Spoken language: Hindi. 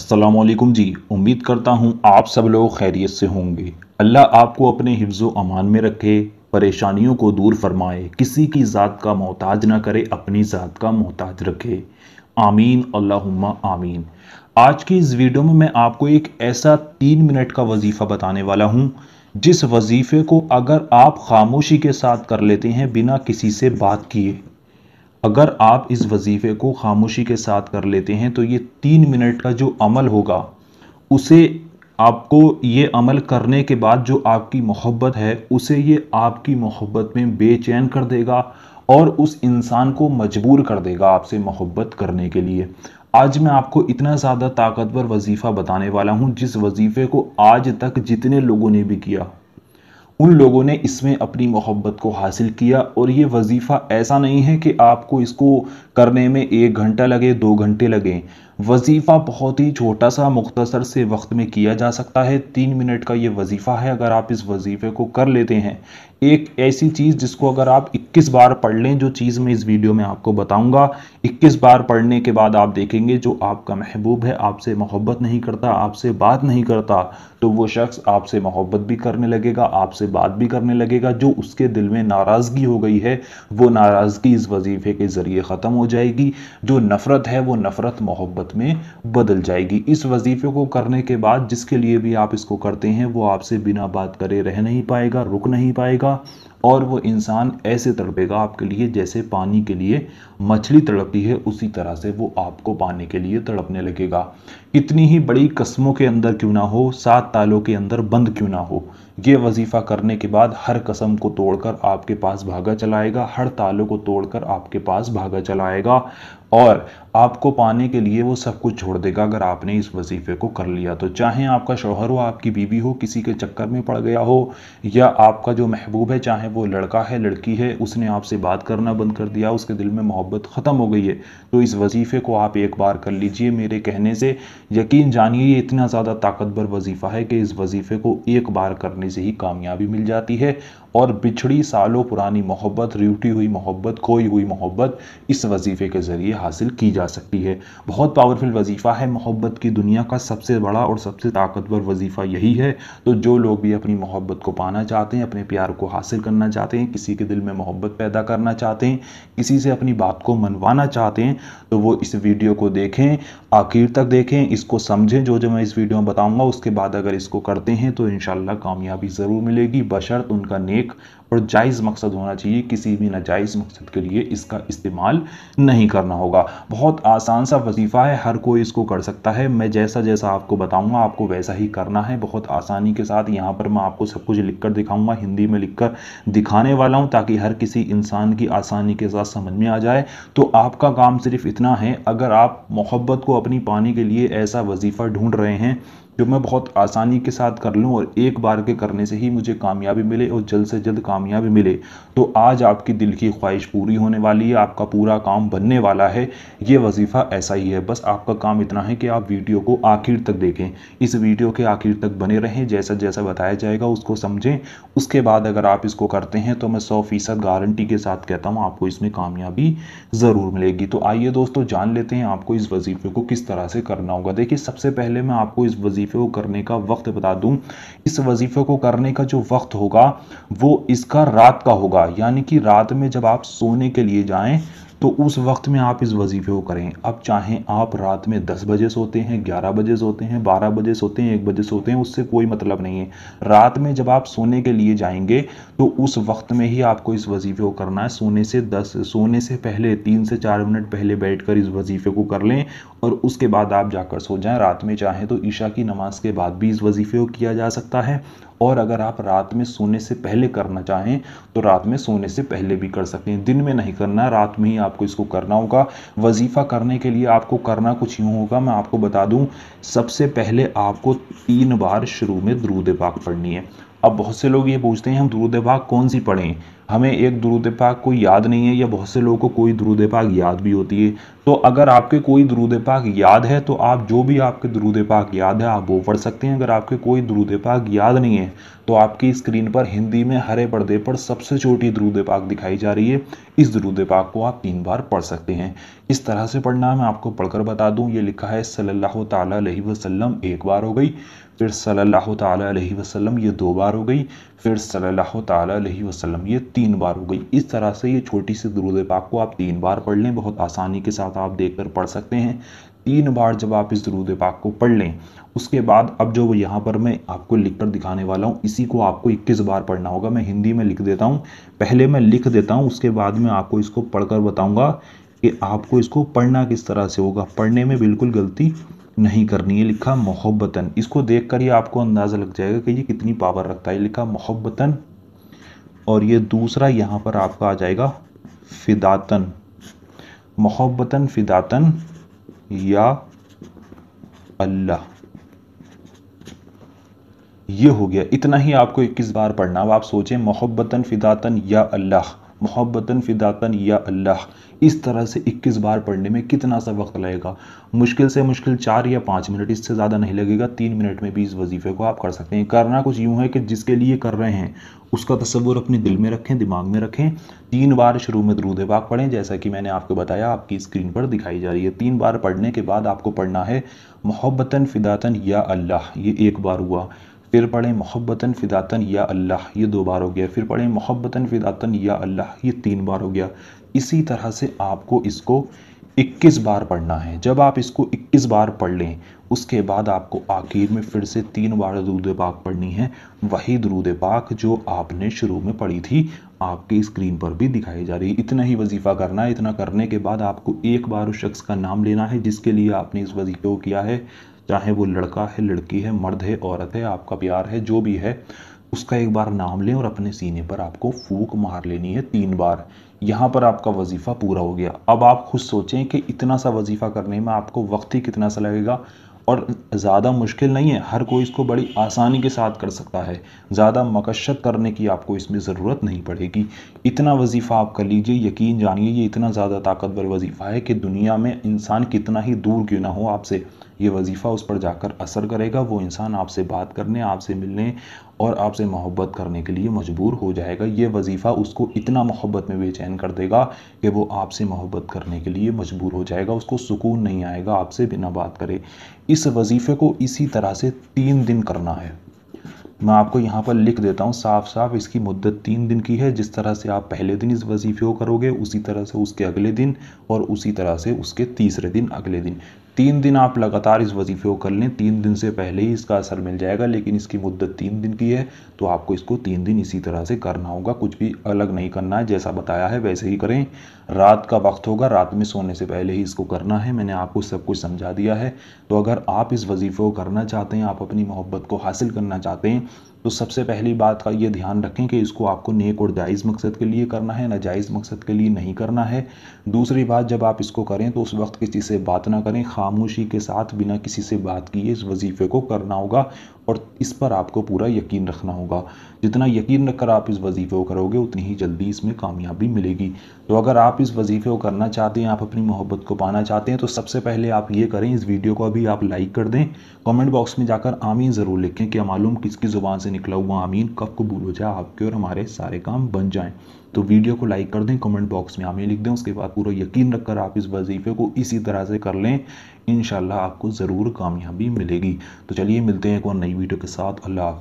असलम जी उम्मीद करता हूँ आप सब लोग खैरियत से होंगे अल्लाह आपको अपने हिफ्ज़ अमान में रखे परेशानियों को दूर फरमाए किसी की ज़ात का मोहताज ना करे अपनी ज़ात का मोहताज रखे आमीन अल्लाहुम्मा आमीन आज की इस वीडियो में मैं आपको एक ऐसा तीन मिनट का वजीफ़ा बताने वाला हूँ जिस वजीफ़े को अगर आप खामोशी के साथ कर लेते हैं बिना किसी से बात किए अगर आप इस वजीफ़े को खामोशी के साथ कर लेते हैं तो ये तीन मिनट का जो अमल होगा उसे आपको ये अमल करने के बाद जो आपकी मोहब्बत है उसे ये आपकी मोहब्बत में बेचैन कर देगा और उस इंसान को मजबूर कर देगा आपसे मोहब्बत करने के लिए आज मैं आपको इतना ज़्यादा ताकतवर वजीफ़ा बताने वाला हूँ जिस वजीफ़े को आज तक जितने लोगों ने भी किया उन लोगों ने इसमें अपनी मोहब्बत को हासिल किया और ये वजीफ़ा ऐसा नहीं है कि आपको इसको करने में एक घंटा लगे दो घंटे लगें वजीफ़ा बहुत ही छोटा सा मुख्तसर से वक्त में किया जा सकता है तीन मिनट का ये वजीफ़ा है अगर आप इस वजीफ़े को कर लेते हैं एक ऐसी चीज़ जिसको अगर आप 21 बार पढ़ लें जो चीज़ मैं इस वीडियो में आपको बताऊंगा 21 बार पढ़ने के बाद आप देखेंगे जो आपका महबूब है आपसे मोहब्बत नहीं करता आपसे बात नहीं करता तो वो शख्स आपसे मोहब्बत भी करने लगेगा आपसे बात भी करने लगेगा जो उसके दिल में नाराज़गी हो गई है वो नाराज़गी इस वजीफ़े के ज़रिए ख़त्म हो जाएगी जो नफ़रत है वो नफ़रत मोहब्बत सूरत में बदल जाएगी इस वजीफे को करने के बाद जिसके लिए भी आप इसको करते हैं वो आपसे बिना बात करे रह नहीं पाएगा रुक नहीं पाएगा और वो इंसान ऐसे तड़पेगा आपके लिए जैसे पानी के लिए मछली तड़पती है उसी तरह से वो आपको पाने के लिए तड़पने लगेगा कितनी ही बड़ी कस्मों के अंदर क्यों ना हो सात तालों के अंदर बंद क्यों ना हो ये वजीफ़ा करने के बाद हर कसम को तोड़कर आपके पास भागा चलाएगा हर तालों को तोड़कर आपके पास भागा चलाएगा और आपको पाने के लिए वो सब कुछ छोड़ देगा अगर आपने इस वजीफ़े को कर लिया तो चाहे आपका शोहर हो आपकी बीवी हो किसी के चक्कर में पड़ गया हो या आपका जो महबूब है चाहे वो लड़का है लड़की है उसने आपसे बात करना बंद कर दिया उसके दिल में मोहब्बत ख़त्म हो गई है तो इस वजीफ़े को आप एक बार कर लीजिए मेरे कहने से यकीन जानिए इतना ज़्यादा ताकतवर वजीफ़ा है कि इस वजीफ़े को एक बार करने से ही कामयाबी मिल जाती है और बिछड़ी सालों पुरानी मोहब्बत रिवटी हुई मोहब्बत खोई हुई मोहब्बत इस वजीफ़े के ज़रिए हासिल की जा सकती है बहुत पावरफुल वजीफ़ा है मोहब्बत की दुनिया का सबसे बड़ा और सबसे ताकतवर वजीफ़ा यही है तो जो लोग भी अपनी मोहब्बत को पाना चाहते हैं अपने प्यार को हासिल करना चाहते हैं किसी के दिल में मोहब्बत पैदा करना चाहते हैं किसी से अपनी बात को मनवाना चाहते हैं तो वो इस वीडियो को देखें आखिर तक देखें इसको समझें जो जो मैं इस वीडियो में बताऊँगा उसके बाद अगर इसको करते हैं तो इन कामयाबी ज़रूर मिलेगी बशर्त उनका नेक नेक और जायज़ मकसद होना चाहिए किसी भी नाजायज़ मकसद के लिए इसका इस्तेमाल नहीं करना होगा बहुत आसान सा वजीफ़ा है हर कोई इसको कर सकता है मैं जैसा जैसा आपको बताऊंगा आपको वैसा ही करना है बहुत आसानी के साथ यहाँ पर मैं आपको सब कुछ लिख कर हिंदी में लिखकर दिखाने वाला हूँ ताकि हर किसी इंसान की आसानी के साथ समझ में आ जाए तो आपका काम सिर्फ इतना है अगर आप मोहब्बत को अपनी पाने के लिए ऐसा वजीफ़ा ढूंढ रहे हैं जो मैं बहुत आसानी के साथ कर लूँ और एक बार के करने से ही मुझे कामयाबी मिले और जल्द से जल्द कामयाबी मिले तो आज आपकी दिल की ख्वाहिश पूरी होने वाली है आपका पूरा काम बनने वाला है ये वजीफ़ा ऐसा ही है बस आपका काम इतना है कि आप वीडियो को आखिर तक देखें इस वीडियो के आखिर तक बने रहें जैसा जैसा बताया जाएगा उसको समझें उसके बाद अगर आप इसको करते हैं तो मैं सौ फीसद गारंटी के साथ कहता हूँ आपको इसमें कामयाबी ज़रूर मिलेगी तो आइए दोस्तों जान लेते हैं आपको इस वजीफ़े को किस तरह से करना होगा देखिए सबसे पहले मैं आपको इस वजीफे वजीफे को करने का वक्त बता दूं इस वजीफे को करने का जो वक्त होगा वो इसका रात का होगा यानी कि रात में जब आप सोने के लिए जाएं तो उस वक्त में आप इस वजीफ़े को करें अब चाहें आप रात में दस बजे सोते हैं ग्यारह बजे सोते हैं बारह बजे सोते हैं एक बजे सोते हैं उससे कोई मतलब नहीं है रात में जब आप सोने के लिए जाएंगे तो उस वक्त में ही आपको इस वजीफ़े को करना है सोने से दस सोने से पहले तीन से चार मिनट पहले बैठ कर इस वजीफ़े को कर लें और उसके बाद आप जाकर सो जाए रात में चाहें तो ईशा की नमाज के बाद भी इस वजीफ़े को किया जा सकता है और अगर आप रात में सोने से पहले करना चाहें तो रात में सोने से पहले भी कर सकते हैं दिन में नहीं करना रात में ही आपको इसको करना होगा वजीफ़ा करने के लिए आपको करना कुछ यूँ होगा मैं आपको बता दूँ सबसे पहले आपको तीन बार शुरू में द्रूद पाक पढ़नी है अब बहुत से लोग ये पूछते हैं हम द्रूद पाक कौन सी पढ़ें हमें एक दुरुद पाक को याद नहीं है या बहुत से लोगों को कोई दुरुद पाक याद भी होती है तो अगर आपके कोई दुरुद पाक याद है तो आप जो भी आपके दुरुद पाक याद है आप वो पढ़ सकते हैं अगर आपके कोई दुरुद पाक याद नहीं है तो आपकी स्क्रीन पर हिंदी में हरे पर्दे पर सबसे छोटी दुरुद पाक दिखाई जा रही है इस दरूद पाक को आप तीन बार पढ़ सकते हैं इस तरह से पढ़ना मैं आपको पढ़कर बता दूँ ये लिखा है सल्ला तै वसलम एक बार हो गई फिर सल्ला ताला अलैहि ये दो बार हो गई फिर सल्ला ताला वसलम ये तीन तीन बार हो गई इस तरह से ये छोटी सी दुरूद पाक को आप तीन बार पढ़ लें बहुत आसानी के साथ आप देख कर पढ़ सकते हैं तीन बार जब आप इस दरूद पाक को पढ़ लें उसके बाद अब जो यहाँ पर मैं आपको लिख कर दिखाने वाला हूँ इसी को आपको इक्कीस बार पढ़ना होगा मैं हिंदी में लिख देता हूँ पहले मैं लिख देता हूँ उसके बाद में आपको इसको पढ़कर बताऊँगा कि आपको इसको पढ़ना किस तरह से होगा पढ़ने में बिल्कुल गलती नहीं करनी है लिखा मोहब्बतन इसको देख ही आपको अंदाज़ा लग जाएगा कि ये कितनी पावर रखता है लिखा मोहब्बतन और ये दूसरा यहाँ पर आपका आ जाएगा फिदातन मोहब्बतन फिदातन या अल्लाह ये हो गया इतना ही आपको इक्कीस बार पढ़ना अब आप सोचें मोहब्बतन फिदातन या अल्लाह मोहब्बतन फ़िदातन या अल्लाह इस तरह से 21 बार पढ़ने में कितना सा वक्त लगेगा मुश्किल से मुश्किल चार या पाँच मिनट इससे ज़्यादा नहीं लगेगा तीन मिनट में भी इस वजीफ़े को आप कर सकते हैं करना कुछ यूँ है कि जिसके लिए कर रहे हैं उसका तस्वुर अपने दिल में रखें दिमाग में रखें तीन बार शुरू में दरूद पाक पढ़ें जैसा कि मैंने आपको बताया आपकी स्क्रीन पर दिखाई जा रही है तीन बार पढ़ने के बाद आपको पढ़ना है मोहब्बतन फ़िदातन या अल्लाह ये एक बार हुआ फिर पढ़ें मोहब्बतन फ़िदातन या अल्लाह ये दो बार हो गया फिर पढ़ें मोहब्बतन फ़िदातन या अल्लाह ये तीन बार हो गया इसी तरह से आपको इसको 21 बार पढ़ना है जब आप इसको 21 बार पढ़ लें उसके बाद आपको आखिर में फिर से तीन बार दरूद पाक पढ़नी है वही दरूद पाक जो आपने शुरू में पढ़ी थी आपके स्क्रीन पर भी दिखाई जा रही है इतना ही वजीफ़ा करना है इतना करने के बाद आपको एक बार उस शख्स का नाम लेना है जिसके लिए आपने इस वजीफ़े को किया है चाहे वो लड़का है लड़की है मर्द है औरत है आपका प्यार है जो भी है उसका एक बार नाम लें और अपने सीने पर आपको फूक मार लेनी है तीन बार यहाँ पर आपका वजीफ़ा पूरा हो गया अब आप खुद सोचें कि इतना सा वजीफ़ा करने में आपको वक्त ही कितना सा लगेगा और ज़्यादा मुश्किल नहीं है हर कोई इसको बड़ी आसानी के साथ कर सकता है ज़्यादा मकशत करने की आपको इसमें ज़रूरत नहीं पड़ेगी इतना वजीफ़ा आप कर लीजिए यकीन जानिए ये इतना ज़्यादा ताकतवर वजीफ़ा है कि दुनिया में इंसान कितना ही दूर क्यों ना हो आपसे ये वजीफ़ा उस पर जाकर असर करेगा वो इंसान आपसे बात करने आपसे मिलने और आपसे मोहब्बत करने के लिए मजबूर हो जाएगा ये वजीफ़ा उसको इतना मोहब्बत में बेचैन कर देगा कि वो आपसे मोहब्बत करने के लिए मजबूर हो जाएगा उसको सुकून नहीं आएगा आपसे बिना बात करे इस वजीफ़े को इसी तरह से तीन दिन करना है मैं आपको यहाँ पर लिख देता हूँ साफ साफ इसकी मुद्दत तीन दिन की है जिस तरह से आप पहले दिन इस वजीफे को करोगे उसी तरह से उसके अगले दिन और उसी तरह से उसके तीसरे दिन अगले दिन तीन दिन आप लगातार इस वजीफे को कर लें तीन दिन से पहले ही इसका असर मिल जाएगा लेकिन इसकी मुद्दत तीन दिन की है तो आपको इसको तीन दिन इसी तरह से करना होगा कुछ भी अलग नहीं करना है जैसा बताया है वैसे ही करें रात का वक्त होगा रात में सोने से पहले ही इसको करना है मैंने आपको सब कुछ समझा दिया है तो अगर आप इस वजीफे को करना चाहते हैं आप अपनी मोहब्बत को हासिल करना चाहते हैं तो सबसे पहली बात का ये ध्यान रखें कि इसको आपको नेक और जायज़ मकसद के लिए करना है नाजायज़ मकसद के लिए नहीं करना है दूसरी बात जब आप इसको करें तो उस वक्त किसी से बात ना करें खामोशी के साथ बिना किसी से बात किए इस वजीफ़े को करना होगा और इस पर आपको पूरा यकीन रखना होगा जितना यकीन रखकर आप इस वजीफ़े को करोगे उतनी ही जल्दी इसमें कामयाबी मिलेगी तो अगर आप इस वजीफ़े को करना चाहते हैं आप अपनी मोहब्बत को पाना चाहते हैं तो सबसे पहले आप ये करें इस वीडियो को अभी आप लाइक कर दें कमेंट बॉक्स में जाकर आमीन ज़रूर लिखें कि मालूम किसकी ज़ुबान से से निकला हुआ आमीन कब कबूल हो जाए आपके और हमारे सारे काम बन जाएं तो वीडियो को लाइक कर दें कमेंट बॉक्स में आमीन लिख दें उसके बाद पूरा यकीन रखकर आप इस वजीफ़े को इसी तरह से कर लें इन आपको ज़रूर कामयाबी मिलेगी तो चलिए मिलते हैं एक और नई वीडियो के साथ अल्लाह